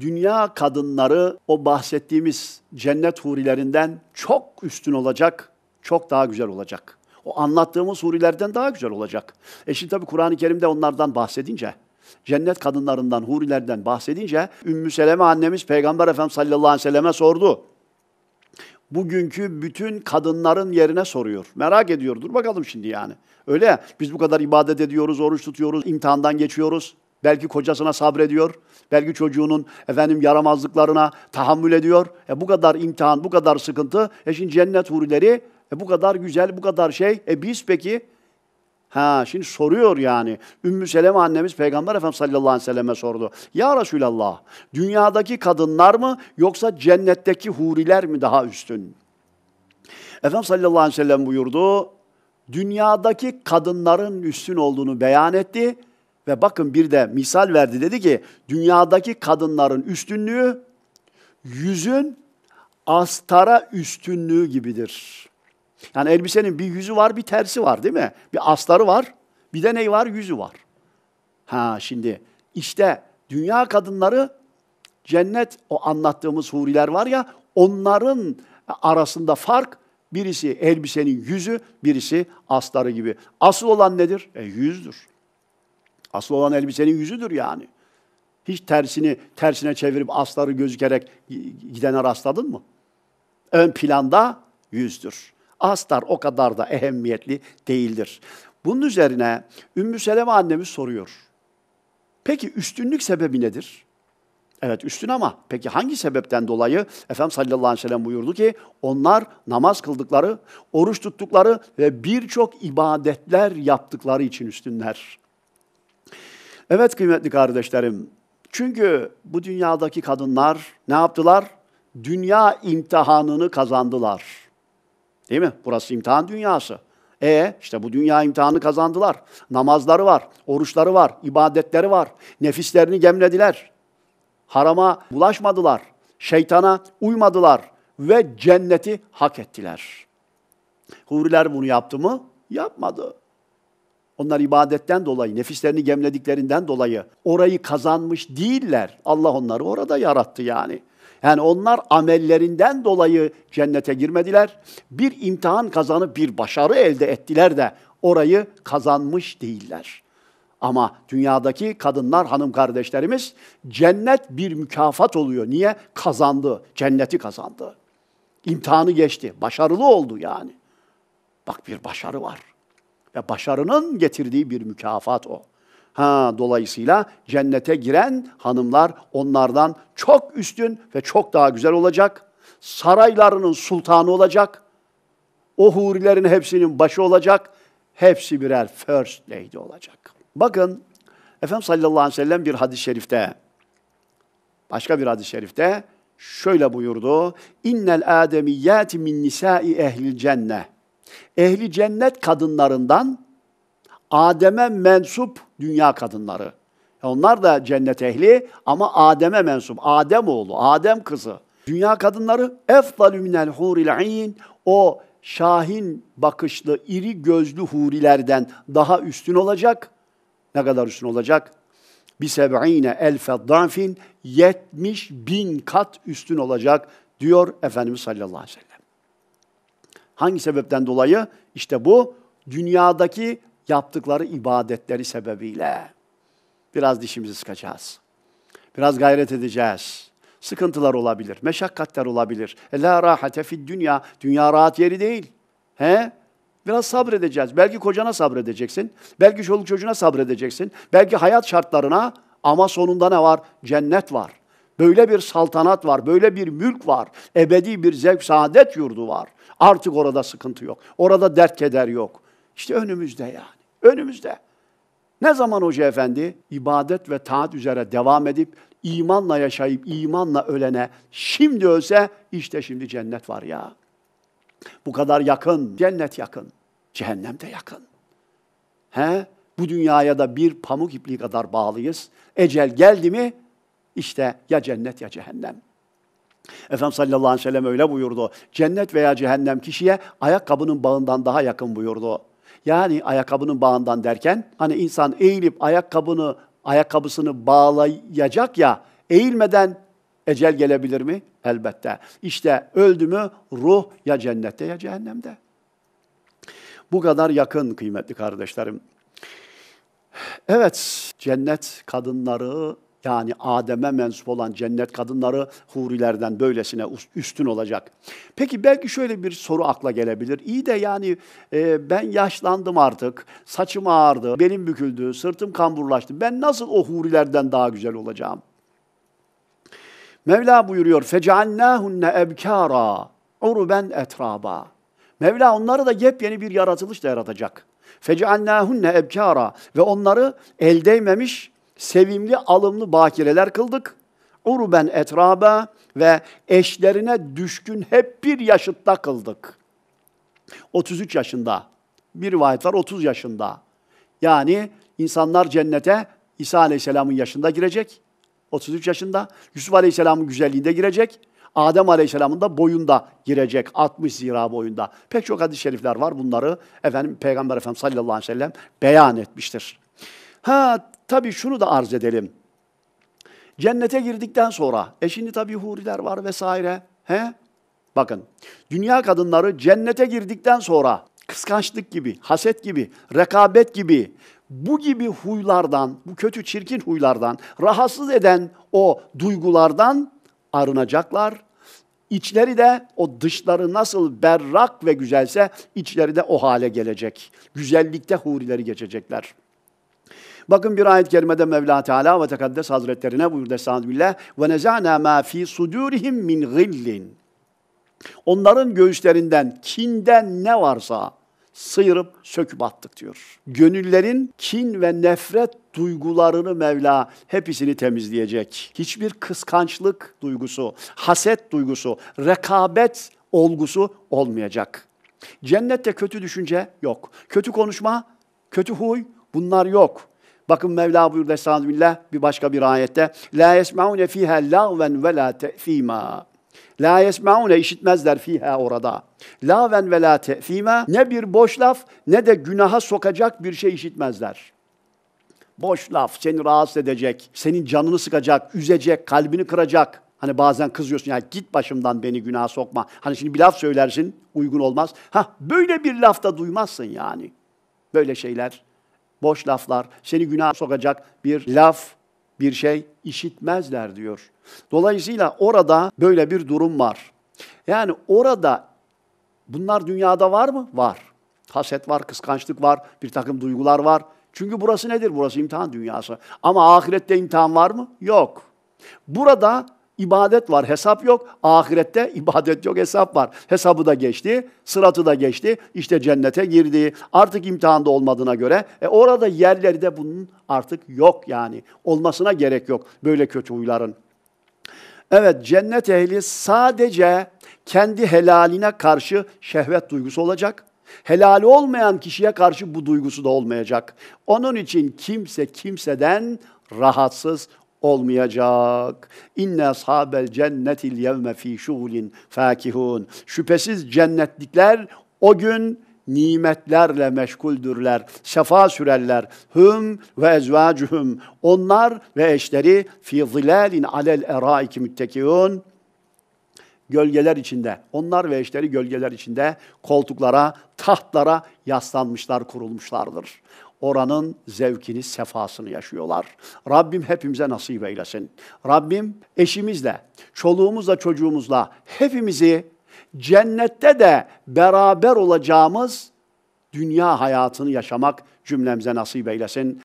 dünya kadınları o bahsettiğimiz cennet hurilerinden çok üstün olacak, çok daha güzel olacak. O anlattığımız hurilerden daha güzel olacak. E şimdi tabii Kur'an-ı Kerim'de onlardan bahsedince, cennet kadınlarından, hurilerden bahsedince Ümmü Seleme annemiz Peygamber Efendimiz sallallahu aleyhi ve selleme sordu. Bugünkü bütün kadınların yerine soruyor. Merak ediyor. Dur bakalım şimdi yani. Öyle ya, biz bu kadar ibadet ediyoruz, oruç tutuyoruz, imtihandan geçiyoruz. Belki kocasına sabrediyor, belki çocuğunun efendim yaramazlıklarına tahammül ediyor. E bu kadar imtihan, bu kadar sıkıntı. E şimdi cennet hurileri e bu kadar güzel, bu kadar şey. E biz peki? Ha şimdi soruyor yani. Ümmü Seleme annemiz Peygamber Efendimiz sallallahu aleyhi ve selleme sordu. Ya Resulallah dünyadaki kadınlar mı yoksa cennetteki huriler mi daha üstün? Efendimiz sallallahu aleyhi ve sellem buyurdu. Dünyadaki kadınların üstün olduğunu beyan etti ve bakın bir de misal verdi dedi ki dünyadaki kadınların üstünlüğü yüzün astara üstünlüğü gibidir. Yani elbisenin bir yüzü var bir tersi var değil mi? Bir astarı var bir de ney var yüzü var. Ha şimdi işte dünya kadınları cennet o anlattığımız huriler var ya onların arasında fark birisi elbisenin yüzü birisi astarı gibi. Asıl olan nedir? E yüzdür. Asıl olan elbisenin yüzüdür yani. Hiç tersini tersine çevirip asları gözükerek gidene rastladın mı? Ön planda yüzdür. Aslar o kadar da ehemmiyetli değildir. Bunun üzerine Ümmü Seleme annemiz soruyor. Peki üstünlük sebebi nedir? Evet üstün ama peki hangi sebepten dolayı Efendimiz sallallahu aleyhi ve sellem buyurdu ki onlar namaz kıldıkları, oruç tuttukları ve birçok ibadetler yaptıkları için üstünler. Evet kıymetli kardeşlerim, çünkü bu dünyadaki kadınlar ne yaptılar? Dünya imtihanını kazandılar. Değil mi? Burası imtihan dünyası. E işte bu dünya imtihanı kazandılar. Namazları var, oruçları var, ibadetleri var. Nefislerini gemlediler. Harama bulaşmadılar. Şeytana uymadılar ve cenneti hak ettiler. Huriler bunu yaptı mı? Yapmadı. Onlar ibadetten dolayı, nefislerini gemlediklerinden dolayı orayı kazanmış değiller. Allah onları orada yarattı yani. Yani onlar amellerinden dolayı cennete girmediler. Bir imtihan kazanıp bir başarı elde ettiler de orayı kazanmış değiller. Ama dünyadaki kadınlar, hanım kardeşlerimiz cennet bir mükafat oluyor. Niye? Kazandı, cenneti kazandı. İmtihanı geçti, başarılı oldu yani. Bak bir başarı var. Ve başarının getirdiği bir mükafat o. Ha, dolayısıyla cennete giren hanımlar onlardan çok üstün ve çok daha güzel olacak. Saraylarının sultanı olacak. O hurilerin hepsinin başı olacak. Hepsi birer first lady olacak. Bakın Efendimiz sallallahu aleyhi ve sellem bir hadis-i şerifte, başka bir hadis-i şerifte şöyle buyurdu. İnnel ademiyyati min nisai ehlil cenne. Ehli cennet kadınlarından Adem'e mensup dünya kadınları. E, onlar da cennet ehli ama Adem'e mensup. Adem oğlu, Adem kızı. Dünya kadınları efdalü minel huril in o şahin bakışlı, iri gözlü hurilerden daha üstün olacak. Ne kadar üstün olacak? Bi seb'ine elfe danfin 70 bin kat üstün olacak diyor Efendimiz sallallahu aleyhi ve sellem. Hangi sebepten dolayı? İşte bu dünyadaki yaptıkları ibadetleri sebebiyle. Biraz dişimizi sıkacağız. Biraz gayret edeceğiz. Sıkıntılar olabilir, meşakkatler olabilir. E, la rahate fid dünya. Dünya rahat yeri değil. He? Biraz sabredeceğiz. Belki kocana sabredeceksin. Belki çoluk çocuğuna sabredeceksin. Belki hayat şartlarına ama sonunda ne var? Cennet var. Böyle bir saltanat var, böyle bir mülk var. Ebedi bir zevk saadet yurdu var. Artık orada sıkıntı yok. Orada dert keder yok. İşte önümüzde yani. Önümüzde. Ne zaman Hoca Efendi ibadet ve taat üzere devam edip imanla yaşayıp imanla ölene şimdi ölse işte şimdi cennet var ya. Bu kadar yakın, cennet yakın, cehennem de yakın. He? Bu dünyaya da bir pamuk ipliği kadar bağlıyız. Ecel geldi mi işte ya cennet ya cehennem. Efendim sallallahu aleyhi ve sellem öyle buyurdu. Cennet veya cehennem kişiye ayakkabının bağından daha yakın buyurdu. Yani ayakkabının bağından derken hani insan eğilip ayakkabını ayakkabısını bağlayacak ya eğilmeden ecel gelebilir mi? Elbette. İşte öldü mü ruh ya cennette ya cehennemde. Bu kadar yakın kıymetli kardeşlerim. Evet, cennet kadınları yani Adem'e mensup olan cennet kadınları hurilerden böylesine üstün olacak. Peki belki şöyle bir soru akla gelebilir. İyi de yani e, ben yaşlandım artık, saçım ağardı, benim büküldü, sırtım kamburlaştı. Ben nasıl o hurilerden daha güzel olacağım? Mevla buyuruyor, فَجَعَلْنَاهُنَّ اَبْكَارًا عُرُبًا etraba. Mevla onları da yepyeni bir yaratılışla yaratacak. فَجَعَلْنَاهُنَّ اَبْكَارًا Ve onları el değmemiş sevimli, alımlı bakireler kıldık. Uruben etraba ve eşlerine düşkün hep bir yaşıtta kıldık. 33 yaşında. Bir rivayet var 30 yaşında. Yani insanlar cennete İsa Aleyhisselam'ın yaşında girecek. 33 yaşında. Yusuf Aleyhisselam'ın güzelliğinde girecek. Adem Aleyhisselam'ın da boyunda girecek. 60 zira boyunda. Pek çok hadis-i şerifler var. Bunları efendim Peygamber Efendimiz sallallahu aleyhi ve sellem beyan etmiştir. Ha tabii şunu da arz edelim. Cennete girdikten sonra, e şimdi tabii huriler var vesaire. He? Bakın, dünya kadınları cennete girdikten sonra kıskançlık gibi, haset gibi, rekabet gibi bu gibi huylardan, bu kötü çirkin huylardan, rahatsız eden o duygulardan arınacaklar. İçleri de o dışları nasıl berrak ve güzelse içleri de o hale gelecek. Güzellikte hurileri geçecekler.'' Bakın bir ayet-i kerimede Mevla Teala ve Tekaddes Hazretlerine buyurdu Estağfirullah. Ve neza'na ma fi sudurihim min gillin. Onların göğüslerinden, kinden ne varsa sıyırıp söküp attık diyor. Gönüllerin kin ve nefret duygularını Mevla hepsini temizleyecek. Hiçbir kıskançlık duygusu, haset duygusu, rekabet olgusu olmayacak. Cennette kötü düşünce yok. Kötü konuşma, kötü huy Bunlar yok. Bakın Mevla buyurdu Estağfirullah bir başka bir ayette. La yesmaune fiha lağven ve la te'fima. La yesmaune işitmezler fiha orada. Laven ve la te'fima ne bir boş laf ne de günaha sokacak bir şey işitmezler. Boş laf seni rahatsız edecek, senin canını sıkacak, üzecek, kalbini kıracak. Hani bazen kızıyorsun ya git başımdan beni günaha sokma. Hani şimdi bir laf söylersin uygun olmaz. Ha böyle bir lafta duymazsın yani. Böyle şeyler boş laflar, seni günah sokacak bir laf, bir şey işitmezler diyor. Dolayısıyla orada böyle bir durum var. Yani orada bunlar dünyada var mı? Var. Haset var, kıskançlık var, bir takım duygular var. Çünkü burası nedir? Burası imtihan dünyası. Ama ahirette imtihan var mı? Yok. Burada ibadet var, hesap yok. Ahirette ibadet yok, hesap var. Hesabı da geçti, sıratı da geçti. İşte cennete girdi. Artık imtihanda olmadığına göre e, orada yerleri de bunun artık yok yani. Olmasına gerek yok böyle kötü huyların. Evet cennet ehli sadece kendi helaline karşı şehvet duygusu olacak. Helali olmayan kişiye karşı bu duygusu da olmayacak. Onun için kimse kimseden rahatsız olmayacak. İnne ashabel cennetil yevme fi şuhulin fakihun. Şüphesiz cennetlikler o gün nimetlerle meşguldürler, sefa sürerler. Hüm ve ezvacuhum. Onlar ve eşleri fi zilalin alel eraiki müttekiyun gölgeler içinde, onlar ve eşleri gölgeler içinde koltuklara, tahtlara yaslanmışlar, kurulmuşlardır. Oranın zevkini, sefasını yaşıyorlar. Rabbim hepimize nasip eylesin. Rabbim eşimizle, çoluğumuzla, çocuğumuzla hepimizi cennette de beraber olacağımız dünya hayatını yaşamak cümlemize nasip eylesin.